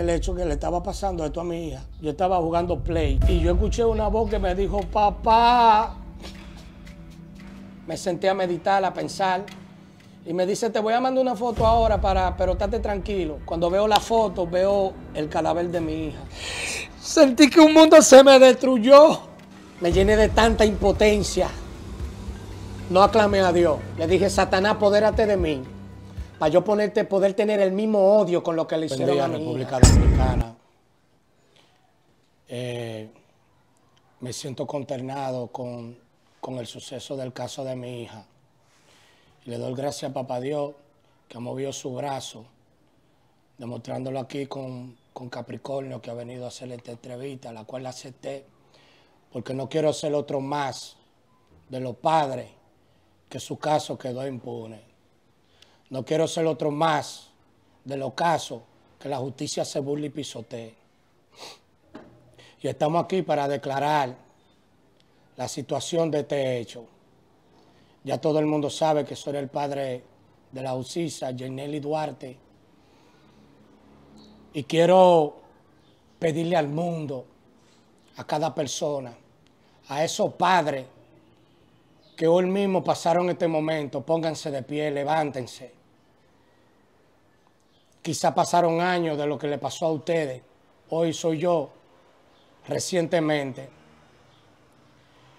el hecho que le estaba pasando esto a mi hija. Yo estaba jugando play y yo escuché una voz que me dijo, papá. Me senté a meditar, a pensar. Y me dice, te voy a mandar una foto ahora, para, pero estate tranquilo. Cuando veo la foto, veo el cadáver de mi hija. Sentí que un mundo se me destruyó. Me llené de tanta impotencia. No aclamé a Dios. Le dije, Satanás, apodérate de mí para yo ponerte, poder tener el mismo odio con lo que le hicieron a la República Dominicana. Eh, me siento consternado con, con el suceso del caso de mi hija. le doy gracias a Papá Dios que ha movido su brazo, demostrándolo aquí con, con Capricornio, que ha venido a hacerle esta entrevista, la cual acepté, porque no quiero ser otro más de los padres que su caso quedó impune. No quiero ser otro más de los casos que la justicia se burle y pisotee. Y estamos aquí para declarar la situación de este hecho. Ya todo el mundo sabe que soy el padre de la justicia, y Duarte. Y quiero pedirle al mundo, a cada persona, a esos padres que hoy mismo pasaron este momento, pónganse de pie, levántense quizá pasaron años de lo que le pasó a ustedes. Hoy soy yo, recientemente.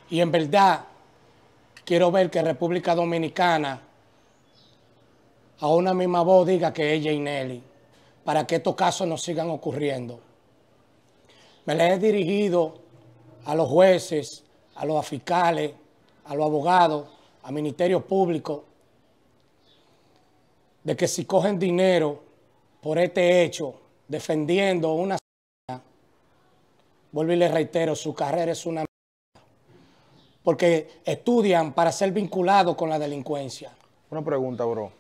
Y en verdad, quiero ver que República Dominicana a una misma voz diga que ella y Nelly, para que estos casos no sigan ocurriendo. Me les he dirigido a los jueces, a los fiscales, a los abogados, a Ministerio Público, de que si cogen dinero por este hecho, defendiendo una... Vuelvo y le reitero, su carrera es una... Porque estudian para ser vinculados con la delincuencia. Una pregunta, bro.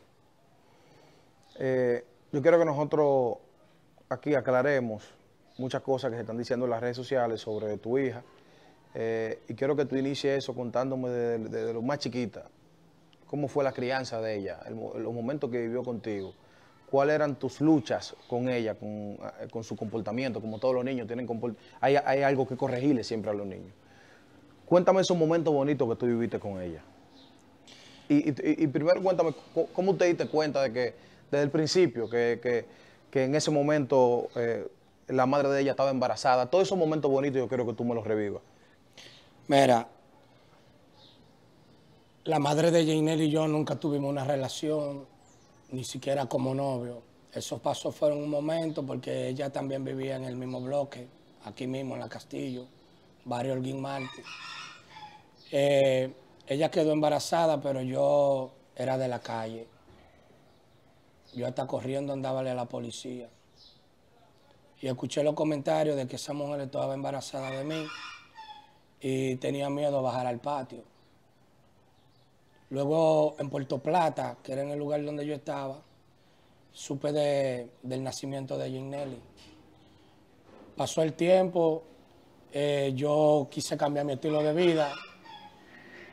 Eh, yo quiero que nosotros aquí aclaremos muchas cosas que se están diciendo en las redes sociales sobre tu hija. Eh, y quiero que tú inicies eso contándome de, lo más chiquita. ¿Cómo fue la crianza de ella? los momentos que vivió contigo cuáles eran tus luchas con ella, eh, con, su comportamiento, como todos los niños tienen hay, hay algo que corregirle siempre a los niños. Cuéntame esos momentos bonitos que tú viviste con ella. Y, primero cuéntame, ¿cómo te diste cuenta de que desde el principio, que, en ese momento eh, la madre de ella estaba embarazada? Todos esos momentos bonitos yo quiero que tú me los revivas. Mira, la madre de Jainel y yo nunca tuvimos una relación ni siquiera como novio. Esos pasos fueron un momento porque ella también vivía en el mismo bloque, aquí mismo en la Castillo, barrio Elgin eh, ella quedó embarazada, pero yo era de la calle. Yo hasta corriendo andábale a la policía. Y escuché los comentarios de que esa mujer estaba embarazada de mí y tenía miedo a bajar al patio. Luego en Puerto Plata, que era en el lugar donde yo estaba, supe del nacimiento de Jim Nelly. Pasó el tiempo, eh, yo quise cambiar mi estilo de vida,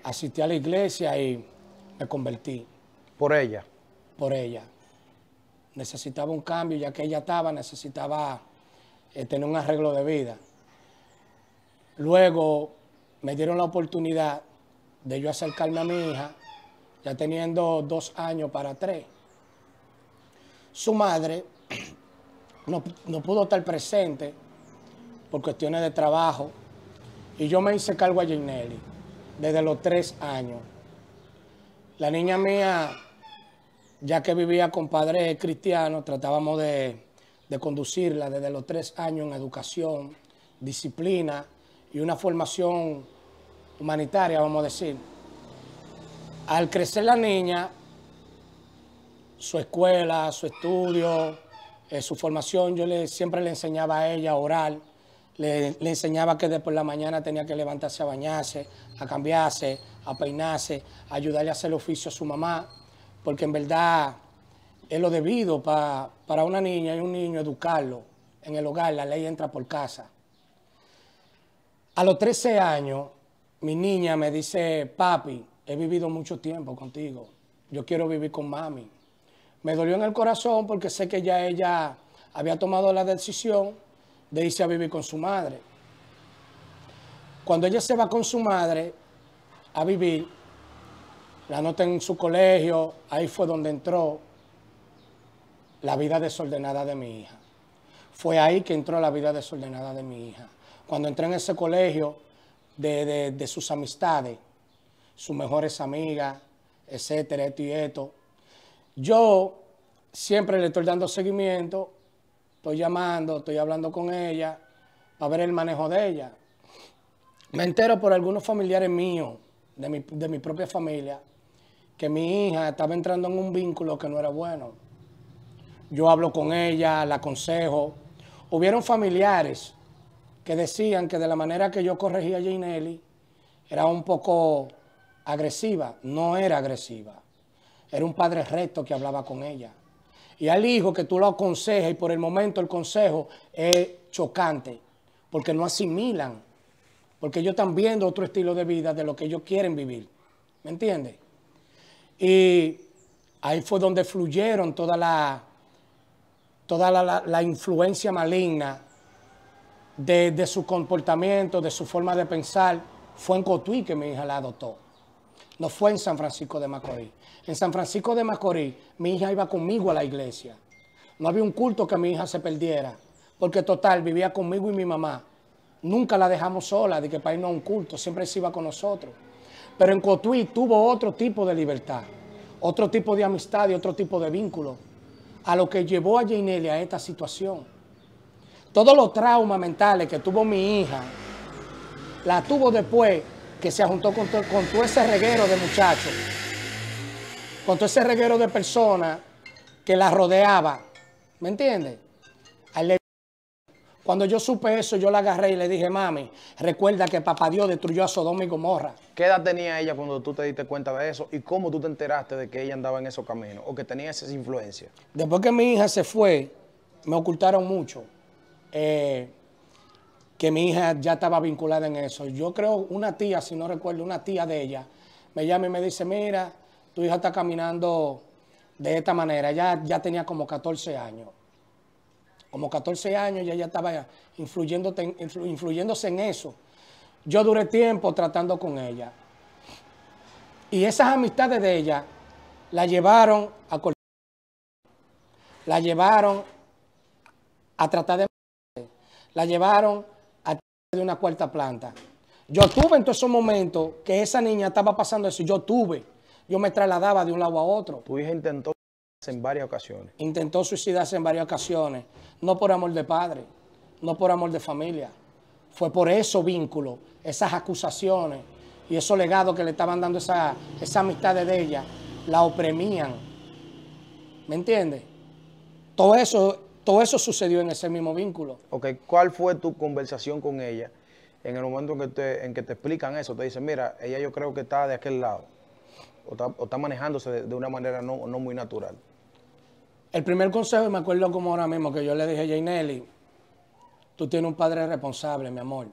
asistí a la iglesia y me convertí. ¿Por ella? Por ella. Necesitaba un cambio, ya que ella estaba, necesitaba eh, tener un arreglo de vida. Luego me dieron la oportunidad de yo acercarme a mi hija teniendo dos años para tres. Su madre no, pudo estar presente por cuestiones de trabajo y yo me hice cargo a desde los tres años. La niña mía, ya que vivía con padres cristianos, tratábamos de, de conducirla desde los tres años en educación, disciplina y una formación humanitaria, vamos a decir. Al crecer la niña, su escuela, su estudio, eh, su formación, yo le, siempre le enseñaba a ella a orar, le, enseñaba que después de la mañana tenía que levantarse a bañarse, a cambiarse, a peinarse, a ayudarle a hacer el oficio a su mamá, porque en verdad es lo debido para una niña y un niño educarlo en el hogar, la ley entra por casa. A los 13 años, mi niña me dice, papi, he vivido mucho tiempo contigo. Yo quiero vivir con mami. Me dolió en el corazón porque sé que ya ella había tomado la decisión de irse a vivir con su madre. Cuando ella se va con su madre a vivir, la nota en su colegio, ahí fue donde entró la vida desordenada de mi hija. Fue ahí que entró la vida desordenada de mi hija. Cuando entré en ese colegio de, de sus amistades, sus mejores amigas, etcétera, esto y esto. Yo siempre le estoy dando seguimiento, estoy llamando, estoy hablando con ella para ver el manejo de ella. Me entero por algunos familiares míos, de mi, propia familia, que mi hija estaba entrando en un vínculo que no era bueno. Yo hablo con ella, la aconsejo. Hubieron familiares que decían que de la manera que yo corregía a Ginelli era un poco agresiva, no era agresiva. Era un padre recto que hablaba con ella. Y al hijo que tú lo aconsejas y por el momento el consejo es chocante, porque no asimilan, porque ellos están viendo otro estilo de vida de lo que ellos quieren vivir. ¿Me entiendes? Y ahí fue donde fluyeron toda la, toda la, influencia maligna de, de, su comportamiento, de su forma de pensar. Fue en Cotuí que mi hija la adoptó. No fue en San Francisco de Macorís. En San Francisco de Macorís, mi hija iba conmigo a la iglesia. No había un culto que mi hija se perdiera, porque total, vivía conmigo y mi mamá. Nunca la dejamos sola de que para irnos a un culto, siempre se iba con nosotros. Pero en Cotuí tuvo otro tipo de libertad, otro tipo de amistad y otro tipo de vínculo, a lo que llevó a Janelle a esta situación. Todos los traumas mentales que tuvo mi hija, la tuvo después que se juntó con, con todo ese reguero de muchachos, con todo ese reguero de personas que la rodeaba. ¿Me entiendes? Cuando yo supe eso, yo la agarré y le dije, mami, recuerda que papá Dios destruyó a Sodoma y Gomorra. ¿Qué edad tenía ella cuando tú te diste cuenta de eso? ¿Y cómo tú te enteraste de que ella andaba en esos caminos o que tenía esa influencia? Después que mi hija se fue, me ocultaron mucho. Eh, que mi hija ya estaba vinculada en eso. Yo creo una tía, si no recuerdo, una tía de ella, me llama y me dice, mira, tu hija está caminando de esta manera. Ella ya tenía como 14 años. Como 14 años ya, ya estaba influyéndose en eso. Yo duré tiempo tratando con ella. Y esas amistades de ella la llevaron a la llevaron a tratar de la llevaron de una cuarta planta. Yo tuve en todos esos momentos que esa niña estaba pasando eso. Yo tuve. Yo me trasladaba de un lado a otro. Tu hija intentó suicidarse en varias ocasiones. Intentó suicidarse en varias ocasiones. No por amor de padre, no por amor de familia. Fue por esos vínculos, esas acusaciones y esos legados que le estaban dando esa, esa amistad de ella. La oprimían. ¿Me entiendes? Todo eso todo eso sucedió en ese mismo vínculo. Ok, ¿cuál fue tu conversación con ella en el momento en que te, explican eso? Te dicen, mira, ella yo creo que está de aquel lado o está, manejándose de, una manera no, muy natural. El primer consejo, y me acuerdo como ahora mismo, que yo le dije a nelly tú tienes un padre responsable, mi amor.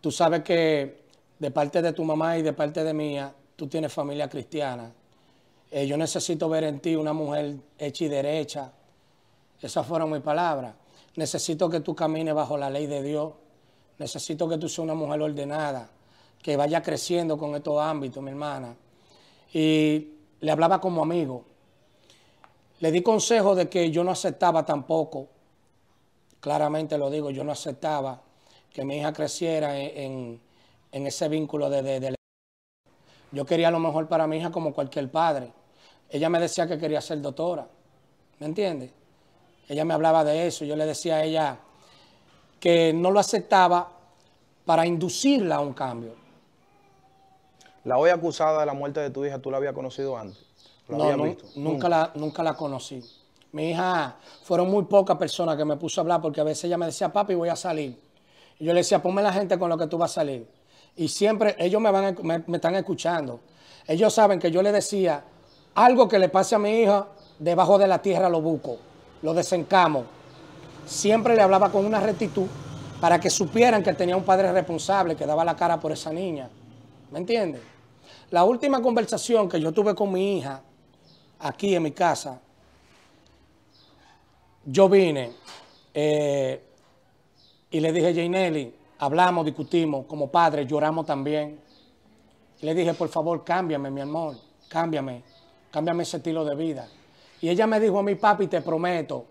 Tú sabes que de parte de tu mamá y de parte de mía, tú tienes familia cristiana. Eh, yo necesito ver en ti una mujer hecha y derecha, esas fueron mis palabras. Necesito que tú camines bajo la ley de Dios. Necesito que tú seas una mujer ordenada, que vaya creciendo con estos ámbitos, mi hermana. Y le hablaba como amigo. Le di consejo de que yo no aceptaba tampoco, claramente lo digo, yo no aceptaba que mi hija creciera en, ese vínculo de, de, de... Yo quería lo mejor para mi hija como cualquier padre. Ella me decía que quería ser doctora, ¿me entiendes? Ella me hablaba de eso. Yo le decía a ella que no lo aceptaba para inducirla a un cambio. La hoy acusada de la muerte de tu hija, ¿tú la habías conocido antes? no, Nunca, la, nunca la conocí. Mi hija, fueron muy pocas personas que me puso a hablar porque a veces ella me decía, papi, voy a salir. Y yo le decía, ponme la gente con lo que tú vas a salir. Y siempre ellos me, van me están escuchando. Ellos saben que yo le decía, algo que le pase a mi hija, debajo de la tierra lo busco lo desencamos. Siempre le hablaba con una rectitud para que supieran que tenía un padre responsable que daba la cara por esa niña. ¿Me entiendes? La última conversación que yo tuve con mi hija aquí en mi casa, yo vine eh, y le dije a Jainelli, hablamos, discutimos, como padres lloramos también. le dije, por favor, cámbiame, mi amor, cámbiame, cámbiame ese estilo de vida. Y ella me dijo a mi papi, te prometo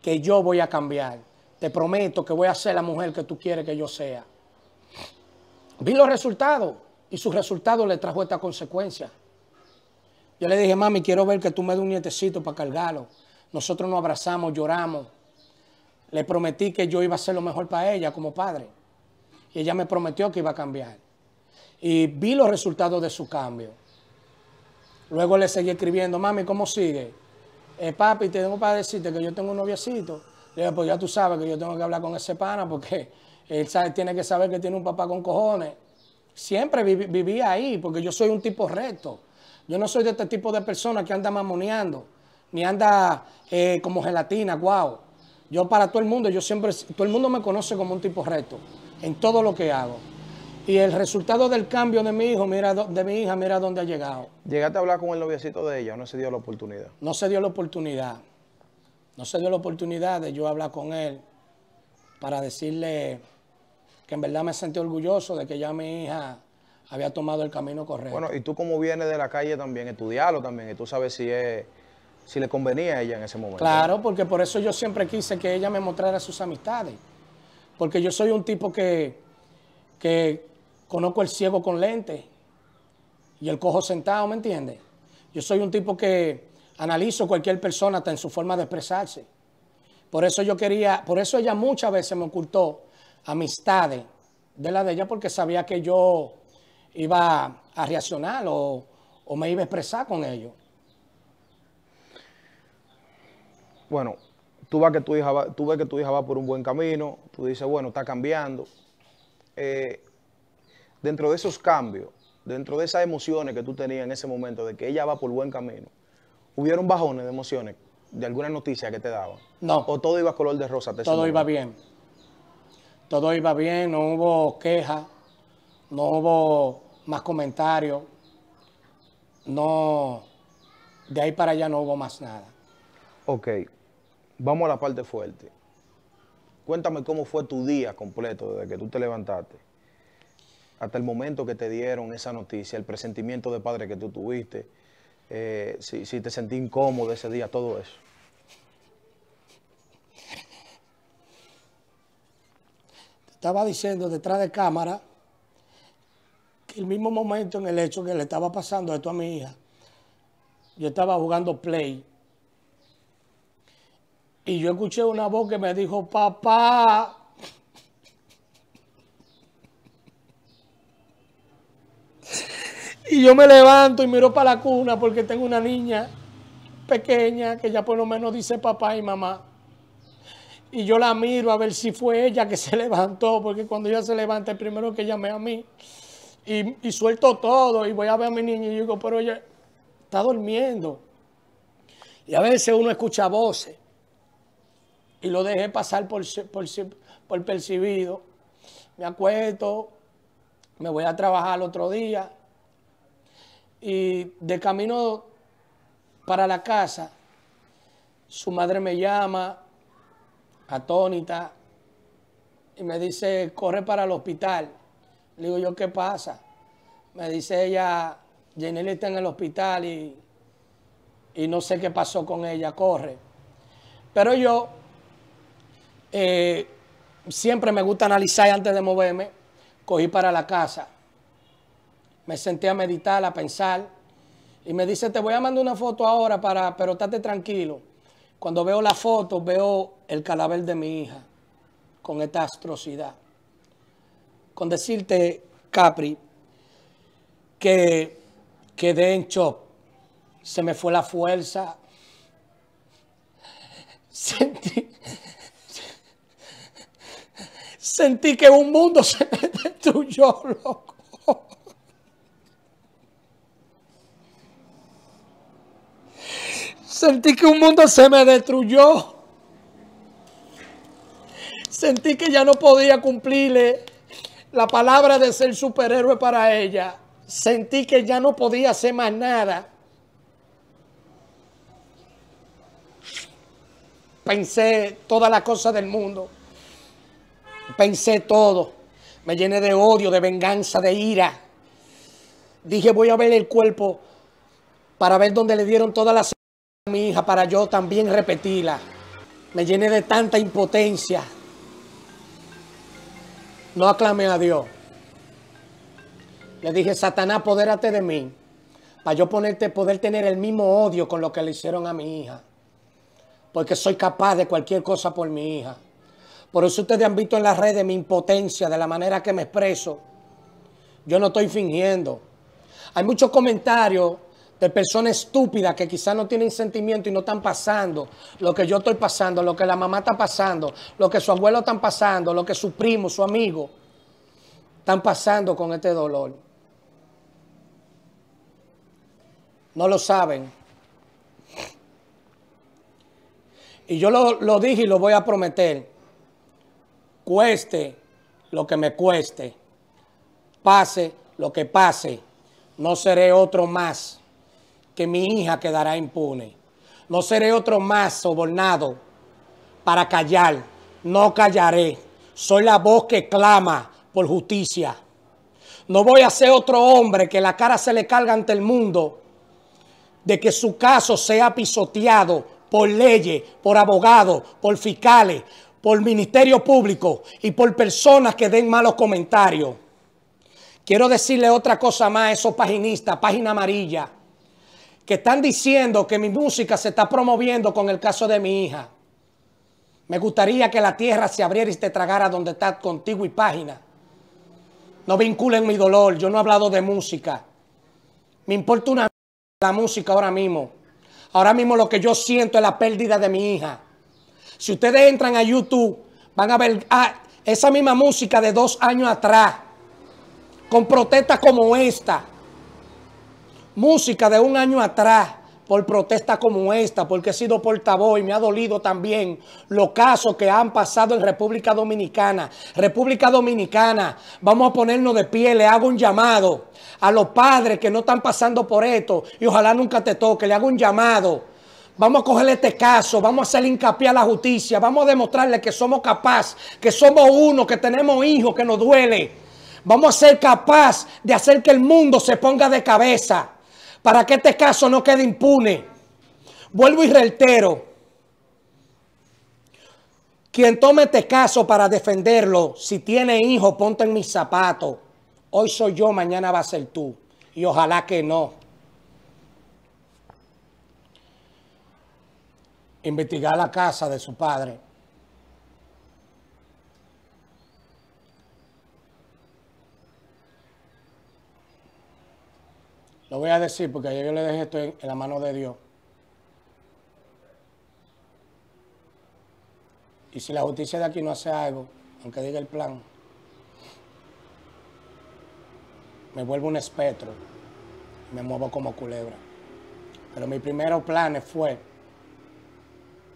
que yo voy a cambiar. Te prometo que voy a ser la mujer que tú quieres que yo sea. Vi los resultados y sus resultados le trajo esta consecuencia. Yo le dije, mami, quiero ver que tú me des un nietecito para cargarlo. Nosotros nos abrazamos, lloramos. Le prometí que yo iba a ser lo mejor para ella como padre. Y ella me prometió que iba a cambiar. Y vi los resultados de su cambio. Luego le seguí escribiendo, mami, ¿cómo sigue? Eh, papi, tengo para decirte que yo tengo un noviecito. Le digo, pues ya tú sabes que yo tengo que hablar con ese pana porque él tiene que saber que tiene un papá con cojones. Siempre vivía ahí porque yo soy un tipo recto. Yo no soy de este tipo de persona que anda mamoneando, ni anda eh, como gelatina, guau. Yo para todo el mundo, yo siempre, todo el mundo me conoce como un tipo recto en todo lo que hago. Y el resultado del cambio de mi hijo, mira, de mi hija, mira dónde ha llegado. Llegaste a hablar con el noviecito de ella, no se dio la oportunidad. No se dio la oportunidad. No se dio la oportunidad de yo hablar con él para decirle que en verdad me sentí orgulloso de que ya mi hija había tomado el camino correcto. Bueno, y tú como vienes de la calle también, estudiarlo también, y tú sabes si es si le convenía a ella en ese momento. Claro, porque por eso yo siempre quise que ella me mostrara sus amistades. Porque yo soy un tipo que conozco el ciego con lentes y el cojo sentado, ¿me entiendes? Yo soy un tipo que analizo cualquier persona hasta en su forma de expresarse. Por eso yo quería, por eso ella muchas veces me ocultó amistades de la de ella porque sabía que yo iba a reaccionar o, me iba a expresar con ellos. Bueno, tú ves que tu hija va, tú ves que tu hija va por un buen camino, tú dices, bueno, está cambiando. Eh, dentro de esos cambios, dentro de esas emociones que tú tenías en ese momento de que ella va por buen camino, hubieron bajones de emociones de alguna noticia que te daban? No. ¿O todo iba color de rosa? todo iba bien. Todo iba bien, no hubo quejas, no hubo más comentarios, no, de ahí para allá no hubo más nada. Ok, vamos a la parte fuerte. Cuéntame cómo fue tu día completo desde que tú te levantaste hasta el momento que te dieron esa noticia, el presentimiento de padre que tú tuviste, eh, si, si, te sentí incómodo ese día, todo eso. Te estaba diciendo detrás de cámara que el mismo momento en el hecho que le estaba pasando esto a mi hija, yo estaba jugando play. Y yo escuché una voz que me dijo, papá, Y yo me levanto y miro para la cuna porque tengo una niña pequeña que ya por lo menos dice papá y mamá. Y yo la miro a ver si fue ella que se levantó, porque cuando ella se levanta, el primero que llamé a mí. Y, suelto todo y voy a ver a mi niña y digo, pero ella está durmiendo. Y a veces uno escucha voces. Y lo dejé pasar por, por, por percibido. Me acuesto, me voy a trabajar el otro día y de camino para la casa, su madre me llama, atónita, y me dice, corre para el hospital. Le digo yo, ¿qué pasa? Me dice ella, Jenny está en el hospital y, no sé qué pasó con ella, corre. Pero yo eh, siempre me gusta analizar antes de moverme, cogí para la casa me senté a meditar, a pensar. Y me dice, te voy a mandar una foto ahora, para, pero estate tranquilo. Cuando veo la foto, veo el cadáver de mi hija con esta atrocidad. Con decirte, Capri, que de hecho Se me fue la fuerza. Sentí, sentí que un mundo se me destruyó, loco. Sentí que un mundo se me destruyó. Sentí que ya no podía cumplirle la palabra de ser superhéroe para ella. Sentí que ya no podía hacer más nada. Pensé todas las cosas del mundo. Pensé todo. Me llené de odio, de venganza, de ira. Dije, voy a ver el cuerpo para ver dónde le dieron todas las mi hija para yo también repetirla. Me llené de tanta impotencia. No aclamé a Dios. Le dije, Satanás, apodérate de mí. Para yo ponerte, poder tener el mismo odio con lo que le hicieron a mi hija. Porque soy capaz de cualquier cosa por mi hija. Por eso ustedes han visto en las redes mi impotencia, de la manera que me expreso. Yo no estoy fingiendo. Hay muchos comentarios de personas estúpidas que quizás no tienen sentimiento y no están pasando lo que yo estoy pasando, lo que la mamá está pasando, lo que su abuelo está pasando, lo que su primo, su amigo están pasando con este dolor. No lo saben. Y yo lo, lo dije y lo voy a prometer. Cueste lo que me cueste. Pase lo que pase. No seré otro más que mi hija quedará impune. No seré otro más sobornado para callar. No callaré. Soy la voz que clama por justicia. No voy a ser otro hombre que la cara se le carga ante el mundo de que su caso sea pisoteado por leyes, por abogados, por fiscales, por ministerio público y por personas que den malos comentarios. Quiero decirle otra cosa más a esos paginistas, página amarilla que están diciendo que mi música se está promoviendo con el caso de mi hija. Me gustaría que la tierra se abriera y te tragara donde estás contigo y página. No vinculen mi dolor. Yo no he hablado de música. Me importa una la música ahora mismo. Ahora mismo lo que yo siento es la pérdida de mi hija. Si ustedes entran a YouTube, van a ver ah, esa misma música de dos años atrás, con protestas como esta música de un año atrás por protesta como esta, porque he sido portavoz y me ha dolido también los casos que han pasado en República Dominicana. República Dominicana, vamos a ponernos de pie, le hago un llamado a los padres que no están pasando por esto y ojalá nunca te toque, le hago un llamado. Vamos a coger este caso, vamos a hacer hincapié a la justicia, vamos a demostrarle que somos capaces, que somos uno, que tenemos hijos, que nos duele. Vamos a ser capaz de hacer que el mundo se ponga de cabeza para que este caso no quede impune. Vuelvo y reitero, quien tome este caso para defenderlo, si tiene hijo, ponte en mis zapatos. Hoy soy yo, mañana va a ser tú. Y ojalá que no. Investigar la casa de su padre. Lo voy a decir porque ayer yo le dejé esto en, la mano de Dios. Y si la justicia de aquí no hace algo, aunque diga el plan, me vuelvo un espectro, me muevo como culebra. Pero mi primeros planes fue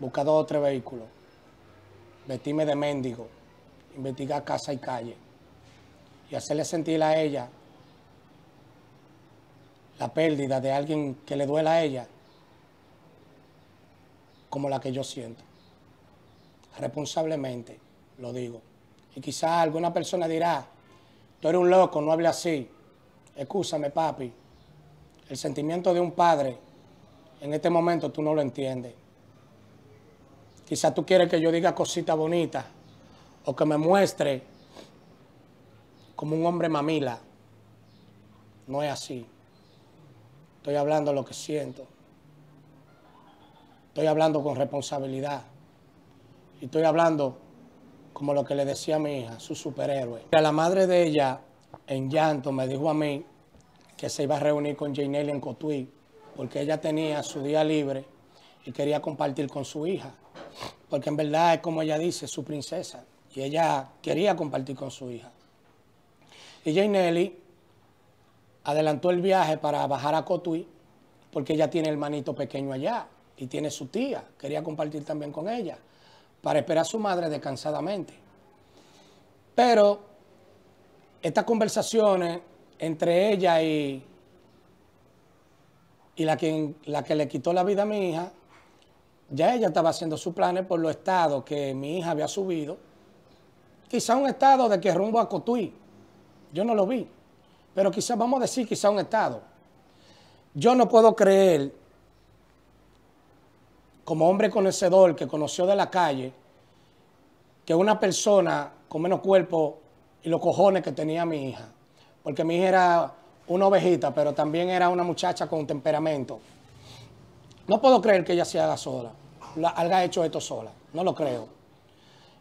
buscar dos o tres vehículos, vestirme de mendigo, investigar casa y calle y hacerle sentir a ella la pérdida de alguien que le duela a ella como la que yo siento. Responsablemente lo digo. Y quizás alguna persona dirá, tú eres un loco, no hable así. Escúchame, papi. El sentimiento de un padre en este momento tú no lo entiendes. Quizás tú quieres que yo diga cositas bonitas o que me muestre como un hombre mamila. No es así. Estoy hablando lo que siento. Estoy hablando con responsabilidad. Y estoy hablando como lo que le decía a mi hija, su superhéroe. La madre de ella, en llanto, me dijo a mí que se iba a reunir con Janelle en Cotuí, porque ella tenía su día libre y quería compartir con su hija. Porque en verdad es como ella dice, su princesa. Y ella quería compartir con su hija. Y Janelli adelantó el viaje para bajar a Cotuí porque ella tiene el manito pequeño allá y tiene su tía. Quería compartir también con ella para esperar a su madre descansadamente. Pero estas conversaciones entre ella y, y la, que, la que le quitó la vida a mi hija, ya ella estaba haciendo sus planes por los estados que mi hija había subido. Quizá un estado de que rumbo a Cotuí. Yo no lo vi pero quizás vamos a decir quizás un Estado. Yo no puedo creer, como hombre conocedor que conoció de la calle, que una persona con menos cuerpo y los cojones que tenía mi hija, porque mi hija era una ovejita, pero también era una muchacha con temperamento. No puedo creer que ella se haga sola, la, haya hecho esto sola, no lo creo.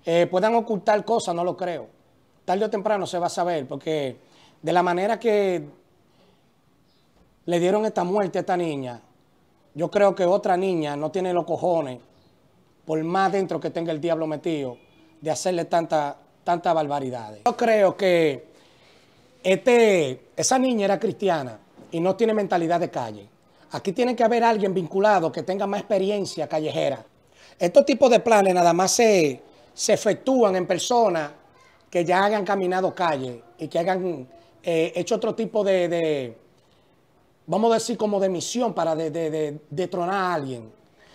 Eh, puedan ocultar cosas, no lo creo. Tarde o temprano se va a saber, porque de la manera que le dieron esta muerte a esta niña, yo creo que otra niña no tiene los cojones, por más dentro que tenga el diablo metido, de hacerle tantas tanta barbaridades. Yo creo que este, esa niña era cristiana y no tiene mentalidad de calle. Aquí tiene que haber alguien vinculado que tenga más experiencia callejera. Estos tipos de planes nada más se, se efectúan en personas que ya hayan caminado calle y que hayan hecho otro tipo de, vamos a decir, como de misión para detronar a alguien.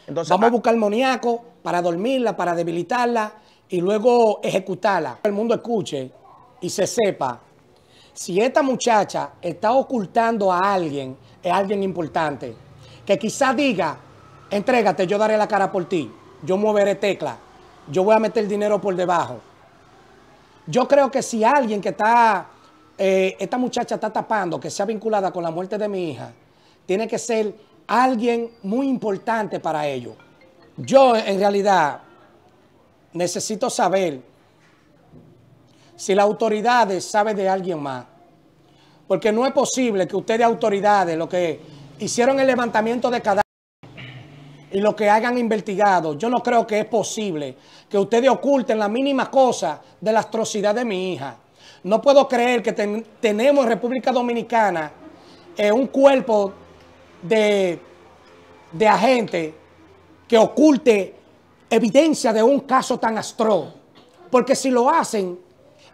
vamos a ah. buscar moníaco para dormirla, para debilitarla y luego ejecutarla. El mundo escuche y se sepa. Si esta muchacha está ocultando a alguien, es alguien importante, que quizás diga, entrégate, yo daré la cara por ti, yo moveré tecla, yo voy a meter dinero por debajo. Yo creo que si alguien que está eh, esta muchacha está tapando que sea vinculada con la muerte de mi hija, tiene que ser alguien muy importante para ellos. Yo en realidad necesito saber si las autoridades saben de alguien más. Porque no es posible que ustedes autoridades, lo que hicieron el levantamiento de cadáveres y lo que hagan investigado, yo no creo que es posible que ustedes oculten la mínima cosa de la atrocidad de mi hija. No puedo creer que tenemos en República Dominicana eh, un cuerpo de, de agentes que oculte evidencia de un caso tan astro. Porque si lo hacen,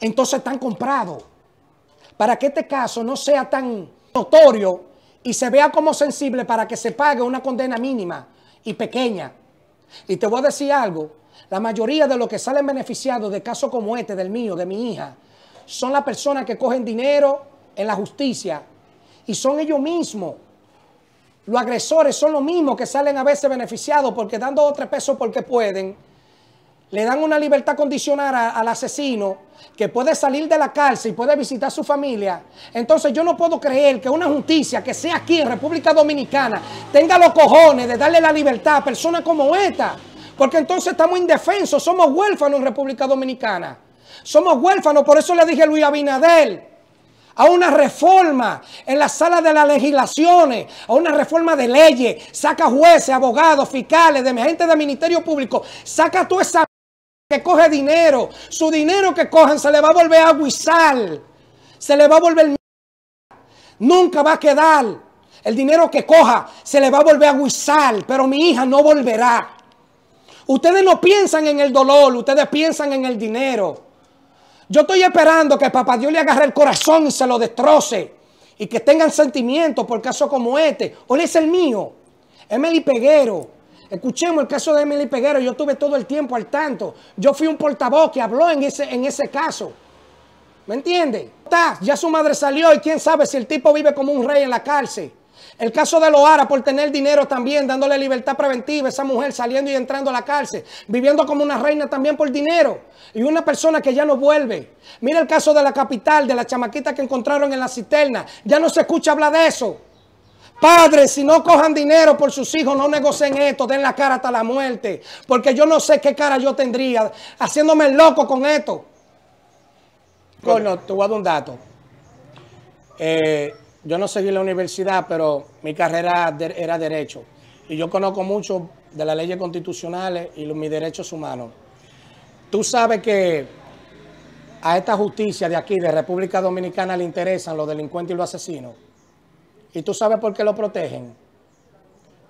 entonces están comprados. Para que este caso no sea tan notorio y se vea como sensible para que se pague una condena mínima y pequeña. Y te voy a decir algo, la mayoría de los que salen beneficiados de casos como este, del mío, de mi hija, son las personas que cogen dinero en la justicia y son ellos mismos. Los agresores son los mismos que salen a veces beneficiados porque dando dos o tres pesos porque pueden. Le dan una libertad condicional al asesino que puede salir de la cárcel y puede visitar a su familia. Entonces yo no puedo creer que una justicia que sea aquí en República Dominicana tenga los cojones de darle la libertad a personas como esta. Porque entonces estamos indefensos, somos huérfanos en República Dominicana. Somos huérfanos, por eso le dije a Luis Abinadel, a una reforma en la sala de las legislaciones, a una reforma de leyes, saca jueces, abogados, fiscales, de gente del Ministerio Público, saca tú esa que coge dinero, su dinero que cojan se le va a volver a guisar, se le va a volver nunca va a quedar, el dinero que coja se le va a volver a guisar, pero mi hija no volverá. Ustedes no piensan en el dolor, ustedes piensan en el dinero. Yo estoy esperando que papá Dios le agarre el corazón y se lo destroce. Y que tengan sentimientos por casos como este. Hoy es el mío. Emily Peguero. Escuchemos el caso de Emily Peguero. Yo tuve todo el tiempo al tanto. Yo fui un portavoz que habló en ese, en ese caso. ¿Me entiende? Ya su madre salió y quién sabe si el tipo vive como un rey en la cárcel. El caso de Loara por tener dinero también, dándole libertad preventiva, esa mujer saliendo y entrando a la cárcel, viviendo como una reina también por dinero. Y una persona que ya no vuelve. Mira el caso de la capital, de la chamaquita que encontraron en la cisterna. Ya no se escucha hablar de eso. Padres, si no cojan dinero por sus hijos, no negocien esto, den la cara hasta la muerte. Porque yo no sé qué cara yo tendría haciéndome loco con esto. Corno, te voy a dar un dato. Eh, yo no seguí la universidad, pero mi carrera era derecho. Y yo conozco mucho de las leyes constitucionales y los, mis derechos humanos. Tú sabes que a esta justicia de aquí, de República Dominicana, le interesan los delincuentes y los asesinos. Y tú sabes por qué lo protegen.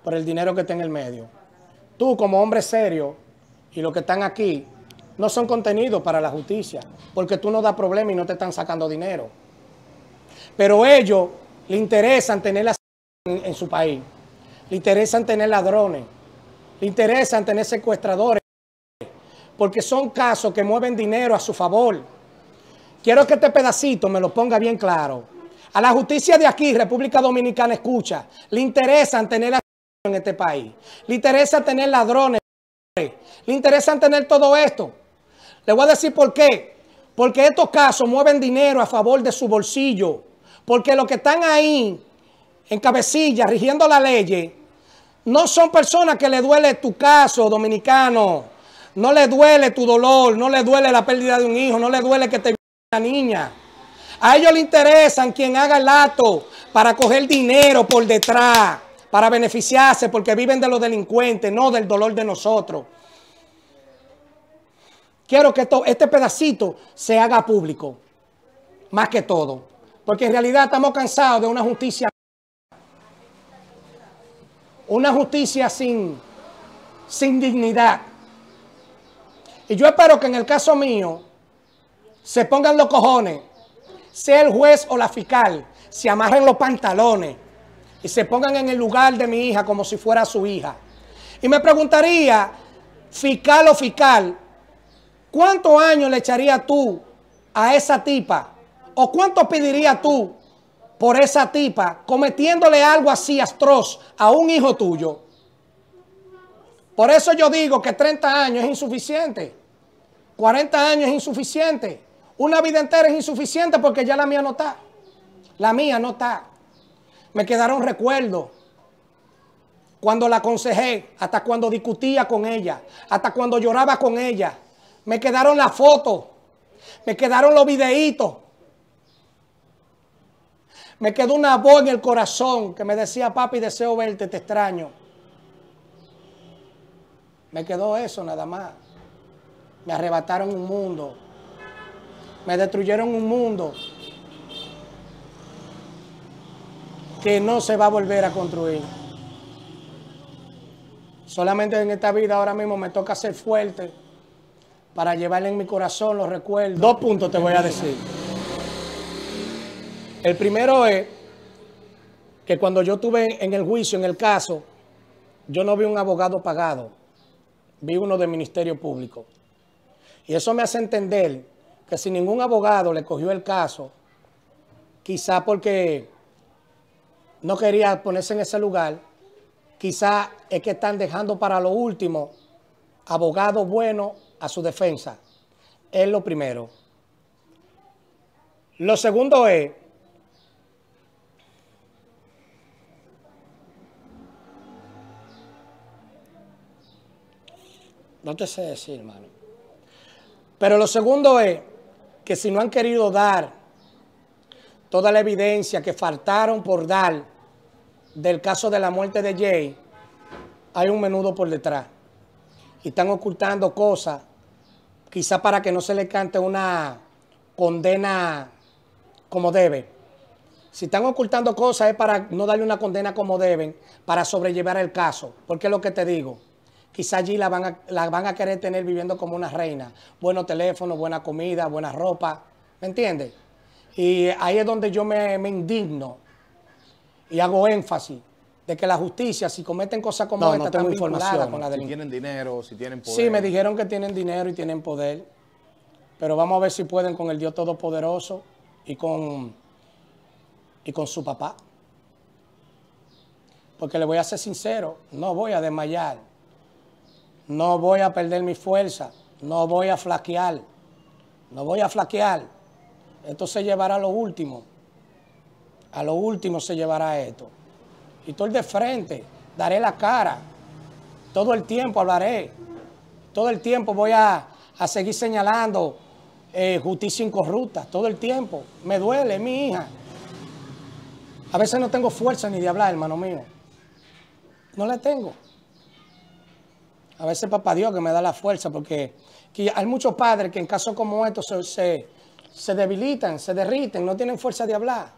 Por el dinero que está en el medio. Tú, como hombre serio, y los que están aquí, no son contenidos para la justicia. Porque tú no das problema y no te están sacando dinero. Pero ellos le interesan tener la en, su país. Le interesan tener ladrones. Le interesan tener secuestradores. Porque son casos que mueven dinero a su favor. Quiero que este pedacito me lo ponga bien claro. A la justicia de aquí, República Dominicana, escucha, le interesan tener la en este país. Le interesa tener ladrones. Le interesan tener todo esto. Le voy a decir por qué. Porque estos casos mueven dinero a favor de su bolsillo. Porque los que están ahí en cabecilla rigiendo la ley no son personas que le duele tu caso, dominicano. No le duele tu dolor, no le duele la pérdida de un hijo, no le duele que te la niña. A ellos les interesan quien haga el acto para coger dinero por detrás, para beneficiarse, porque viven de los delincuentes, no del dolor de nosotros. Quiero que este pedacito se haga público, más que todo. Porque en realidad estamos cansados de una justicia. Una justicia sin, sin dignidad. Y yo espero que en el caso mío se pongan los cojones, sea el juez o la fiscal, se amarren los pantalones y se pongan en el lugar de mi hija como si fuera su hija. Y me preguntaría, fiscal o fiscal, ¿cuántos años le echaría tú a esa tipa ¿O cuánto pedirías tú por esa tipa cometiéndole algo así atroz a un hijo tuyo? Por eso yo digo que 30 años es insuficiente. 40 años es insuficiente. Una vida entera es insuficiente porque ya la mía no está. La mía no está. Me quedaron recuerdos. Cuando la aconsejé, hasta cuando discutía con ella, hasta cuando lloraba con ella. Me quedaron las fotos. Me quedaron los videitos. Me quedó una voz en el corazón que me decía, papi, deseo verte, te extraño. Me quedó eso nada más. Me arrebataron un mundo. Me destruyeron un mundo que no se va a volver a construir. Solamente en esta vida ahora mismo me toca ser fuerte para llevarle en mi corazón los recuerdos. Dos puntos te voy a decir. El primero es que cuando yo estuve en el juicio, en el caso, yo no vi un abogado pagado, vi uno del Ministerio Público. Y eso me hace entender que si ningún abogado le cogió el caso, quizá porque no quería ponerse en ese lugar, quizá es que están dejando para lo último abogado bueno a su defensa. Es lo primero. Lo segundo es No te sé decir, hermano. Pero lo segundo es que si no han querido dar toda la evidencia que faltaron por dar del caso de la muerte de Jay, hay un menudo por detrás. Y están ocultando cosas, quizá para que no se le cante una condena como debe. Si están ocultando cosas es para no darle una condena como deben, para sobrellevar el caso. Porque es lo que te digo quizá allí la van, a, querer tener viviendo como una reina. Buenos teléfonos, buena comida, buena ropa, ¿me entiendes? Y ahí es donde yo me, indigno y hago énfasis de que la justicia, si cometen cosas como esta, no informadas con la delincuencia. Si tienen dinero, si tienen poder. Sí, me dijeron que tienen dinero y tienen poder, pero vamos a ver si pueden con el Dios Todopoderoso y con, y con su papá. Porque le voy a ser sincero, no voy a desmayar. No voy a perder mi fuerza, no voy a flaquear, no voy a flaquear. Esto se llevará a lo último, a lo último se llevará esto. Y estoy de frente, daré la cara, todo el tiempo hablaré, todo el tiempo voy a, seguir señalando eh, justicia incorrupta, todo el tiempo. Me duele, mi hija. A veces no tengo fuerza ni de hablar, hermano mío. No la tengo. A veces papá Dios que me da la fuerza, porque hay muchos padres que en casos como estos se, se, debilitan, se derriten, no tienen fuerza de hablar.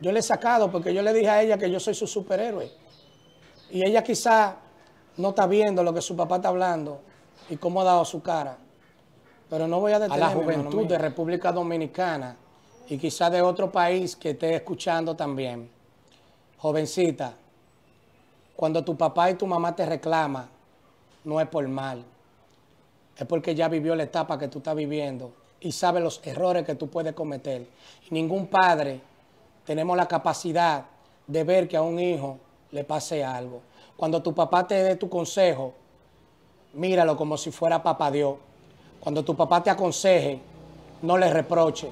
Yo le he sacado porque yo le dije a ella que yo soy su superhéroe. Y ella quizá no está viendo lo que su papá está hablando y cómo ha dado su cara. Pero no voy a detenerme. a la juventud de República Dominicana y quizá de otro país que esté escuchando también. Jovencita, cuando tu papá y tu mamá te reclaman, no es por mal. Es porque ya vivió la etapa que tú estás viviendo y sabe los errores que tú puedes cometer. ningún padre tenemos la capacidad de ver que a un hijo le pase algo. Cuando tu papá te dé tu consejo, míralo como si fuera papá Dios. Cuando tu papá te aconseje, no le reproche,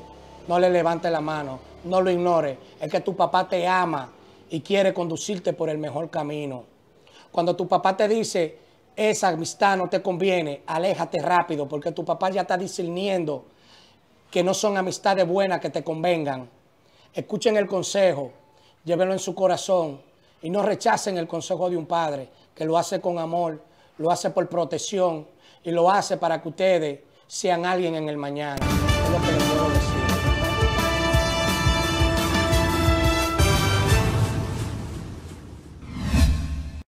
no le levante la mano, no lo ignore. Es que tu papá te ama y quiere conducirte por el mejor camino. Cuando tu papá te dice, esa amistad no te conviene, aléjate rápido porque tu papá ya está discerniendo que no son amistades buenas que te convengan. Escuchen el consejo, llévenlo en su corazón y no rechacen el consejo de un padre que lo hace con amor, lo hace por protección y lo hace para que ustedes sean alguien en el mañana.